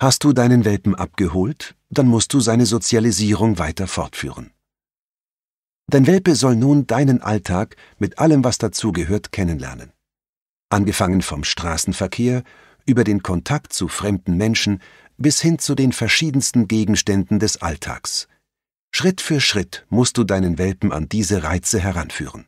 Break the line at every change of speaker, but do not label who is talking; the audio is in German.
Hast du deinen Welpen abgeholt, dann musst du seine Sozialisierung weiter fortführen. Dein Welpe soll nun deinen Alltag mit allem, was dazugehört, kennenlernen. Angefangen vom Straßenverkehr, über den Kontakt zu fremden Menschen bis hin zu den verschiedensten Gegenständen des Alltags. Schritt für Schritt musst du deinen Welpen an diese Reize heranführen.